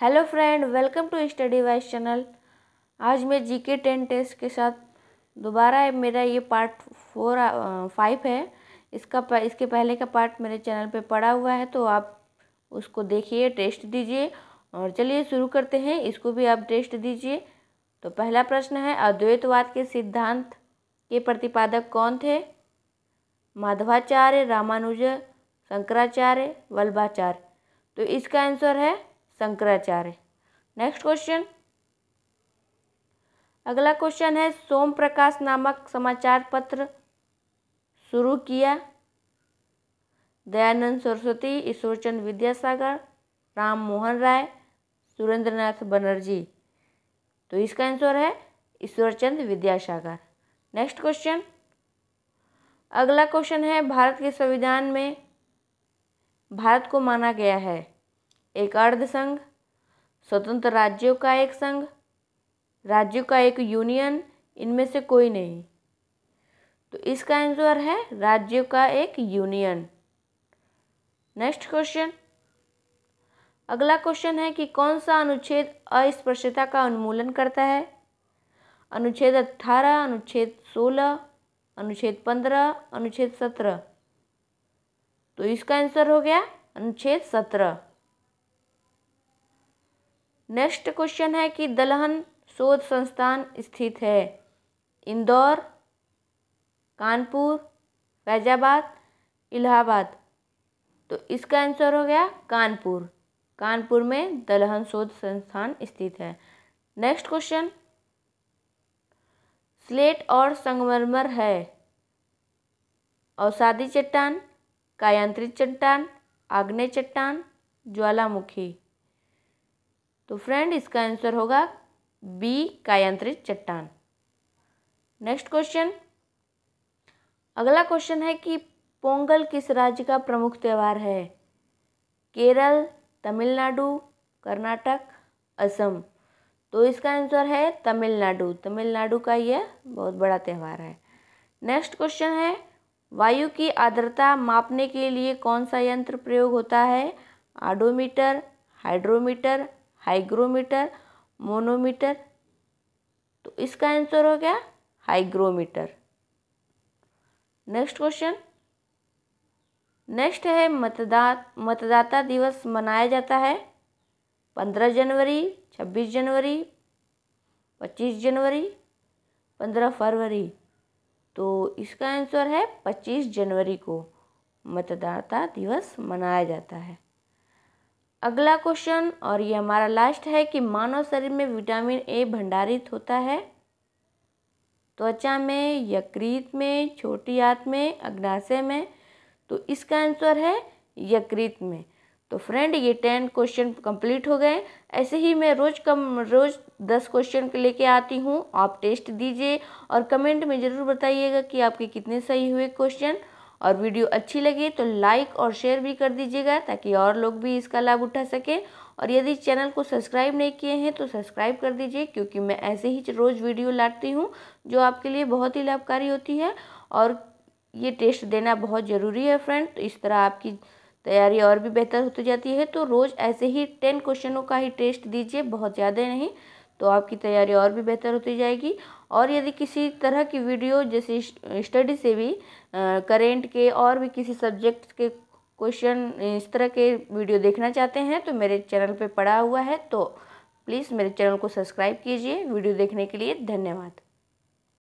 hello friend welcome to study wise channel आज मैं जी के टेन टेस्ट के साथ दोबारा मेरा ये पार्ट फोर फाइव है इसका इसके पहले का पार्ट मेरे चैनल पे पड़ा हुआ है तो आप उसको देखिए टेस्ट दीजिए और चलिए शुरू करते हैं इसको भी आप टेस्ट दीजिए तो पहला प्रश्न है अद्वैतवाद के सिद्धांत के प्रतिपादक कौन थे माधवाचार्य रामानुज शंकराचार्य वल्भाचार्य तो इसका आंसर है शंकराचार्य नेक्स्ट क्वेश्चन अगला क्वेश्चन है सोम प्रकाश नामक समाचार पत्र शुरू किया दयानंद सरस्वती ईश्वरचंद विद्यासागर राम मोहन राय सुरेंद्रनाथ बनर्जी तो इसका आंसर है ईश्वरचंद विद्यासागर नेक्स्ट क्वेश्चन अगला क्वेश्चन है भारत के संविधान में भारत को माना गया है एक अर्ध संघ स्वतंत्र राज्यों का एक संघ राज्यों का एक यूनियन इनमें से कोई नहीं तो इसका आंसर है राज्यों का एक यूनियन नेक्स्ट क्वेश्चन अगला क्वेश्चन है कि कौन सा अनुच्छेद अस्पृश्यता का उन्मूलन करता है अनुच्छेद अट्ठारह अनुच्छेद सोलह अनुच्छेद पंद्रह अनुच्छेद सत्रह तो इसका आंसर हो गया अनुच्छेद सत्रह नेक्स्ट क्वेश्चन है कि दलहन शोध संस्थान स्थित है इंदौर कानपुर फैजाबाद इलाहाबाद तो इसका आंसर हो गया कानपुर कानपुर में दलहन शोध संस्थान स्थित है नेक्स्ट क्वेश्चन स्लेट और संगमरमर है औसादी चट्टान कायांत्रिक चट्टान आग्नेय चट्टान ज्वालामुखी तो फ्रेंड इसका आंसर होगा बी कायांत्रित चट्टान नेक्स्ट क्वेश्चन अगला क्वेश्चन है कि पोंगल किस राज्य का प्रमुख त्यौहार है केरल तमिलनाडु कर्नाटक असम तो इसका आंसर है तमिलनाडु तमिलनाडु का यह बहुत बड़ा त्यौहार है नेक्स्ट क्वेश्चन है वायु की आर्द्रता मापने के लिए कौन सा यंत्र प्रयोग होता है आडोमीटर हाइड्रोमीटर हाइग्रोमीटर मोनोमीटर तो इसका आंसर हो गया हाइग्रोमीटर नेक्स्ट क्वेश्चन नेक्स्ट है मतदात मतदाता दिवस मनाया जाता है पंद्रह जनवरी छब्बीस जनवरी पच्चीस जनवरी पंद्रह फरवरी तो इसका आंसर है पच्चीस जनवरी को मतदाता दिवस मनाया जाता है अगला क्वेश्चन और ये हमारा लास्ट है कि मानव शरीर में विटामिन ए भंडारित होता है त्वचा में यकृत में छोटी आंत में अग्नाशय में तो इसका आंसर है यकृत में तो फ्रेंड ये टेन क्वेश्चन कंप्लीट हो गए ऐसे ही मैं रोज़ कम रोज़ दस क्वेश्चन लेके आती हूँ आप टेस्ट दीजिए और कमेंट में ज़रूर बताइएगा कि आपके कितने सही हुए क्वेश्चन और वीडियो अच्छी लगे तो लाइक और शेयर भी कर दीजिएगा ताकि और लोग भी इसका लाभ उठा सकें और यदि चैनल को सब्सक्राइब नहीं किए हैं तो सब्सक्राइब कर दीजिए क्योंकि मैं ऐसे ही रोज़ वीडियो लाती हूँ जो आपके लिए बहुत ही लाभकारी होती है और ये टेस्ट देना बहुत ज़रूरी है फ्रेंड तो इस तरह आपकी तैयारी और भी बेहतर होती जाती है तो रोज़ ऐसे ही टेन क्वेश्चनों का ही टेस्ट दीजिए बहुत ज़्यादा नहीं तो आपकी तैयारी और भी बेहतर होती जाएगी और यदि किसी तरह की वीडियो जैसे स्टडी से भी करेंट के और भी किसी सब्जेक्ट के क्वेश्चन इस तरह के वीडियो देखना चाहते हैं तो मेरे चैनल पे पड़ा हुआ है तो प्लीज़ मेरे चैनल को सब्सक्राइब कीजिए वीडियो देखने के लिए धन्यवाद